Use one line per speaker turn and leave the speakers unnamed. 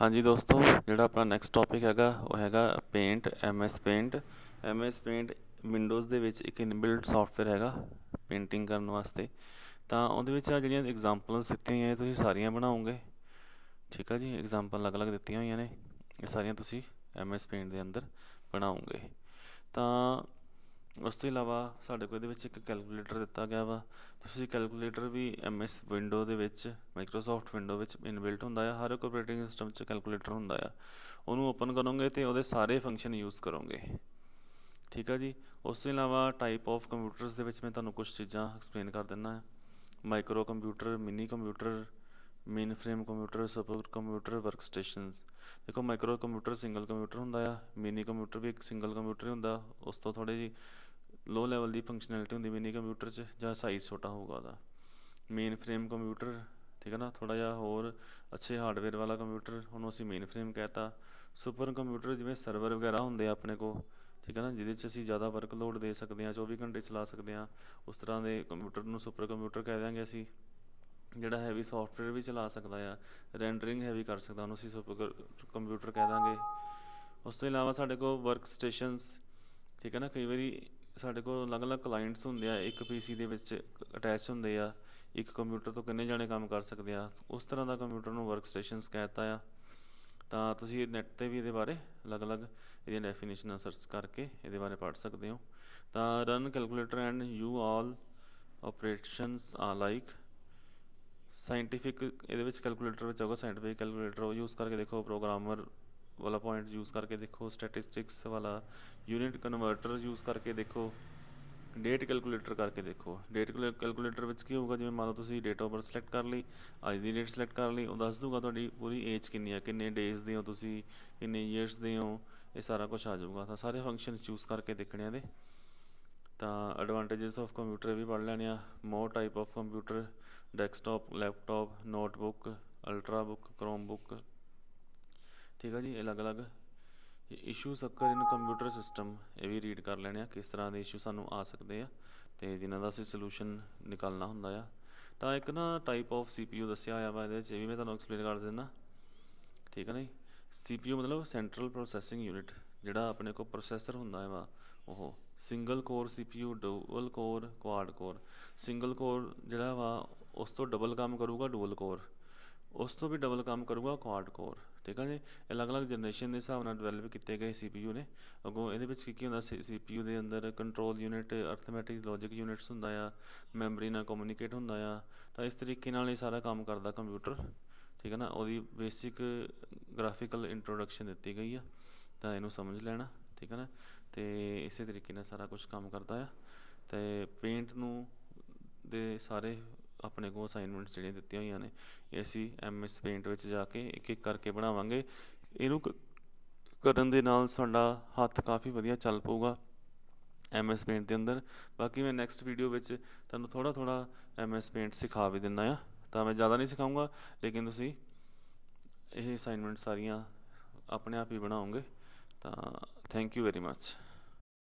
ਹਾਂਜੀ ਦੋਸਤੋ ਜਿਹੜਾ ਆਪਣਾ ਨੈਕਸਟ ਟੌਪਿਕ ਹੈਗਾ ਉਹ ਹੈਗਾ paint MS paint MS paint Windows ਦੇ ਵਿੱਚ ਇੱਕ ਇਨਬਿਲਟ ਸੌਫਟਵੇਅਰ ਹੈਗਾ ਪੇਂਟਿੰਗ ਕਰਨ ਵਾਸਤੇ ਤਾਂ ਉਹਦੇ ਵਿੱਚ ਆ ਜਿਹੜੀਆਂ ਐਗਜ਼ਾਮਪਲਸ ਦਿੱਤੀਆਂ ਹੋਈਆਂ ਤੁਸੀਂ ਸਾਰੀਆਂ ਬਣਾਉਂਗੇ ਠੀਕ ਆ ਜੀ ਐਗਜ਼ਾਮਪਲ ਅਲੱਗ-ਅਲੱਗ ਦਿੱਤੀਆਂ ਹੋਈਆਂ ਨੇ ਇਹ ਸਾਰੀਆਂ ਤੁਸੀਂ ਐਮਐਸ ਪੇਂਟ ਦੇ ਅੰਦਰ ਬਣਾਉਂਗੇ ਤਾਂ ਉਸ ਤੋਂ ਇਲਾਵਾ ਸਾਡੇ ਕੋਲ ਇਹਦੇ ਵਿੱਚ ਇੱਕ ਕੈਲਕੂਲੇਟਰ ਦਿੱਤਾ ਗਿਆ ਵਾ ਤੁਸੀਂ ਕੈਲਕੂਲੇਟਰ ਵੀ ਐਮ ਐਸ ਵਿੰਡੋ ਦੇ ਵਿੱਚ ਮਾਈਕਰੋਸਾਫਟ ਵਿੰਡੋ ਵਿੱਚ ਇਨਬਿਲਟ ਹੁੰਦਾ ਆ ਹਰ ਇੱਕ ਆਪਰੇਟਿੰਗ ਸਿਸਟਮ 'ਚ ਕੈਲਕੂਲੇਟਰ ਹੁੰਦਾ ਆ ਉਹਨੂੰ ਓਪਨ ਕਰੋਗੇ ਤੇ ਉਹਦੇ ਸਾਰੇ ਫੰਕਸ਼ਨ ਯੂਜ਼ ਕਰੋਗੇ ਠੀਕ ਆ ਜੀ ਉਸ ਤੋਂ ਇਲਾਵਾ ਟਾਈਪ ਆਫ ਕੰਪਿਊਟਰਸ ਦੇ ਵਿੱਚ ਮੈਂ ਤੁਹਾਨੂੰ ਕੁਝ ਚੀਜ਼ਾਂ ਐਕਸਪਲੇਨ ਕਰ ਦਿੰਨਾ ਹੈ microcomputer minicomputer mainframe computer supercomputer workstations ਦੇਖੋ ਮਾਈਕਰੋ ਕੰਪਿਊਟਰ ਸਿੰਗਲ ਕੰਪਿਊਟਰ ਹੁੰਦਾ ਆ ਮਿਨੀ ਕੰਪਿਊਟਰ ਵੀ ਇੱਕ ਸਿੰਗਲ ਕੰਪਿਊਟਰ ਹੀ ਹੁੰਦਾ ਉਸ ਤੋਂ ਥੋੜੇ ਜੀ ਲੋ ਲੈਵਲ ਦੀ ਫੰਕਸ਼ਨੈਲਿਟੀ ਹੁੰਦੀ ਮਿਨੀ ਕੰਪਿਊਟਰ 'ਚ ਜਾਂ ਸਾਈਜ਼ ਛੋਟਾ ਹੋਊਗਾ ਉਹਦਾ ਮੇਨ ਫਰੇਮ ਕੰਪਿਊਟਰ ਠੀਕ ਹੈ ਨਾ ਥੋੜਾ ਜਿਹਾ ਹੋਰ ਅੱਛੇ ਹਾਰਡਵੇਅਰ ਵਾਲਾ ਕੰਪਿਊਟਰ ਉਹਨੂੰ ਅਸੀਂ ਮੇਨ ਫਰੇਮ ਕਹਤਾ ਸੁਪਰ ਕੰਪਿਊਟਰ ਜਿਵੇਂ ਸਰਵਰ ਵਗੈਰਾ ਹੁੰਦੇ ਆ ਆਪਣੇ ਕੋ ਠੀਕ ਹੈ ਨਾ ਜਿਹਦੇ 'ਚ ਅਸੀਂ ਜ਼ਿਆਦਾ ਵਰਕਲੋਡ ਦੇ ਸਕਦੇ ਹਾਂ 24 ਘੰਟੇ ਚਲਾ ਸਕਦੇ ਹਾਂ ਉਸ ਤਰ੍ਹਾਂ ਦੇ ਕੰਪਿਊਟਰ ਨੂੰ ਸੁਪਰ ਕੰਪਿਊਟਰ ਕਹਿ ਦਿਆਂਗੇ ਅਸੀਂ ਜਿਹੜਾ ਹੈਵੀ ਸੌਫਟਵੇਅਰ ਵੀ ਚਲਾ ਸਕਦਾ ਆ ਰੈਂਡਰਿੰਗ ਹੈਵੀ ਕਰ ਸਕਦਾ ਉਹਨੂੰ ਅਸੀਂ ਸੁਪਰ ਕੰਪਿਊਟਰ ਕਹਿ ਦਾਂਗੇ ਉਸ ਤੋਂ ਇਲਾਵਾ ਸਾਡੇ ਕੋਲ ਵਰਕ ਸਟੇਸ਼ਨਸ ਠੀਕ ਹੈ ਨਾ ਕਈ ਵਾਰੀ ਸਾਡੇ ਕੋਲ ਅਲੱਗ-ਅਲੱਗ ਕਲਾਇੰਟਸ ਹੁੰਦੇ ਆ ਇੱਕ ਪੀਸੀ ਦੇ ਵਿੱਚ ਅਟੈਚ ਹੁੰਦੇ ਆ ਇੱਕ ਕੰਪਿਊਟਰ ਤੋਂ ਕਿੰਨੇ ਜਣੇ ਕੰਮ ਕਰ ਸਕਦੇ ਆ ਉਸ ਤਰ੍ਹਾਂ ਦਾ ਕੰਪਿਊਟਰ ਨੂੰ ਵਰਕ ਸਟੇਸ਼ਨਸ ਕਹਿੰਦਾ ਆ ਤਾਂ ਤੁਸੀਂ ਨੈਟ ਤੇ ਵੀ ਇਹਦੇ ਬਾਰੇ ਅਲੱਗ-ਅਲੱਗ ਇਹਦੀਆਂ ਡੈਫੀਨੇਸ਼ਨਾਂ ਸਰਚ ਕਰਕੇ ਇਹਦੇ ਬਾਰੇ ਪੜ੍ਹ ਸਕਦੇ ਹੋ ਤਾਂ run calculator and you all operations ਆ ਲਾਈਕ ਸਾਇੰਟੀਫਿਕ ਇਹਦੇ ਵਿੱਚ ਕੈਲਕੂਲੇਟਰ ਵਿੱਚ ਆਊਗਾ ਸਾਇੰਟੀਫਿਕ ਕੈਲਕੂਲੇਟਰ ਉਹ ਯੂਜ਼ ਕਰਕੇ ਦੇਖੋ ਪ੍ਰੋਗਰਾਮਰ ਵਾਲਾ ਪੁਆਇੰਟ ਯੂਜ਼ ਕਰਕੇ ਦੇਖੋ ਸਟੈਟਿਸਟਿਕਸ ਵਾਲਾ ਯੂਨਿਟ ਕਨਵਰਟਰ ਯੂਜ਼ ਕਰਕੇ ਦੇਖੋ ਡੇਟ ਕੈਲਕੂਲੇਟਰ ਕਰਕੇ ਦੇਖੋ ਡੇਟ ਕੈਲਕੂਲੇਟਰ ਵਿੱਚ ਕੀ ਹੋਊਗਾ ਜਿਵੇਂ ਮੰਨ ਲਓ ਤੁਸੀਂ ਡੇਟ ਆਫ ਬਰਥ ਸਿਲੈਕਟ ਕਰ ਲਈ ਅੱਜ ਦੀ ਡੇਟ ਸਿਲੈਕਟ ਕਰ ਲਈ ਉਹ ਦੱਸ ਦੂਗਾ ਤੁਹਾਡੀ ਪੂਰੀ ਏਜ ਕਿੰਨੀ ਆ ਕਿੰਨੇ ਡੇਜ਼ ਦੇ ਹੋ ਤੁਸੀਂ ਕਿੰਨੇ ਇਅਰਸ ਦੇ ਹੋ ਇਹ ਸਾਰਾ ਕੁਝ ਆ ਜਾਊਗਾ ਤਾਂ ਸਾਰੇ ਫੰਕਸ਼ਨ ਚੂਜ਼ ਕਰਕੇ ਦੇਖਣੇ ਆ ਦੇ ਤਾਂ ਐਡਵਾਂਟੇजेस ਆਫ ਕੰਪਿਊਟਰ ਵੀ ਪੜ ਲੈਣੇ ਆ more type of computer desktop laptop notebook ultrabook Chromebook ਠੀਕ ਹੈ ਜੀ ਅਲੱਗ-ਅਲੱਗ issues occur in computer system ਇਹ ਵੀ ਰੀਡ ਕਰ ਲੈਣੇ ਆ ਕਿਸ ਤਰ੍ਹਾਂ ਦੇ ਇਸ਼ੂ ਸਾਨੂੰ ਆ ਸਕਦੇ ਆ ਤੇ ਜਿਨ੍ਹਾਂ ਦਾ ਅਸੀਂ ਸੋਲੂਸ਼ਨ ਨਿਕਾਲਣਾ ਹੁੰਦਾ ਆ ਤਾਂ ਇੱਕ ਨਾ ਟਾਈਪ ਆਫ ਸੀਪੀਯੂ ਦੱਸਿਆ ਹੋਇਆ ਵਾ ਇਹਦੇ ਵਿੱਚ ਇਹ ਵੀ ਮੈਂ ਤੁਹਾਨੂੰ ਐਕਸਪਲੇਨ ਕਰ ਦਿੰਦਾ ਠੀਕ ਹੈ ਨਾ ਜੀ ਮਤਲਬ ਸੈਂਟਰਲ ਪ੍ਰੋਸੈਸਿੰਗ ਯੂਨਿਟ ਜਿਹੜਾ ਆਪਣੇ ਕੋਲ ਪ੍ਰੋਸੈਸਰ ਹੁੰਦਾ ਹੈ ਵਾ ਉਹ single core CPU dual core quad core single core ਜਿਹੜਾ ਵਾ ਉਸ ਤੋਂ ਡਬਲ ਕੰਮ ਕਰੂਗਾ ਡੂਅਲ ਕੋਰ ਉਸ ਤੋਂ ਵੀ ਡਬਲ ਕੰਮ ਕਰੂਗਾ ਕੁਆਡ ਕੋਰ ਠੀਕ ਆ ਜੀ ਅਲੱਗ-ਅਲੱਗ ਜਨਰੇਸ਼ਨ ਦੇ ਹਿਸਾਬ ਨਾਲ ਡਿਵੈਲਪ ਕੀਤੇ ਗਏ ਸੀਪੀਯੂ ਨੇ ਅਗੋਂ ਇਹਦੇ ਵਿੱਚ ਕੀ ਕੀ ਹੁੰਦਾ ਸੀਪੀਯੂ ਦੇ ਅੰਦਰ control unit arithmetic logic units ਹੁੰਦਾ ਆ ਮੈਮਰੀ ਨਾਲ ਕਮਿਊਨੀਕੇਟ ਹੁੰਦਾ ਆ ਤਾਂ ਇਸ ਤਰੀਕੇ ਨਾਲ ਇਹ ਸਾਰਾ ਕੰਮ ਕਰਦਾ ਕੰਪਿਊਟਰ ਠੀਕ ਹੈ ਨਾ ਉਹਦੀ ਬੇਸਿਕ ਗ੍ਰਾਫੀਕਲ ਇੰਟਰੋਡਕਸ਼ਨ ਦਿੱਤੀ ਗਈ ਆ ਤਾਂ ਇਹਨੂੰ ਸਮਝ ਲੈਣਾ ਠੀਕ ਹੈ ਨਾ ਤੇ ਇਸੇ ਤਰੀਕੇ ਨਾਲ ਸਾਰਾ ਕੁਝ ਕੰਮ ਕਰਦਾ ਆ ਤੇ ਪੇਂਟ ਨੂੰ ਦੇ ਸਾਰੇ ਆਪਣੇ ਕੋ ਅਸਾਈਨਮੈਂਟਸ ਜਿਹੜੀਆਂ ਦਿੱਤੀਆਂ ਹੋਈਆਂ ਨੇ ਅਸੀਂ ਐਮਐਸ ਪੇਂਟ ਵਿੱਚ ਜਾ ਕੇ ਇੱਕ ਇੱਕ ਕਰਕੇ ਬਣਾਵਾਂਗੇ ਇਹਨੂੰ ਕਰਨ ਦੇ ਨਾਲ ਸਾਡਾ ਹੱਥ ਕਾਫੀ ਵਧੀਆ ਚੱਲ ਪਊਗਾ ਐਮਐਸ ਪੇਂਟ ਦੇ ਅੰਦਰ ਬਾਕੀ ਮੈਂ ਨੈਕਸਟ ਵੀਡੀਓ ਵਿੱਚ ਤੁਹਾਨੂੰ ਥੋੜਾ ਥੋੜਾ ਐਮਐਸ ਪੇਂਟ ਸਿਖਾ ਵੀ ਦਿੰਨਾ ਆ ਤਾਂ ਮੈਂ ਜ਼ਿਆਦਾ ਨਹੀਂ ਸਿਖਾਉਂਗਾ ਲੇਕਿਨ ਤੁਸੀਂ ਇਹ ਅਸਾਈਨਮੈਂਟ ਸਾਰੀਆਂ ਆਪਣੇ ਆਪ ਹੀ ਬਣਾਉਂਗੇ ਤਾਂ ਥੈਂਕ ਯੂ ਵੈਰੀ ਮੱਚ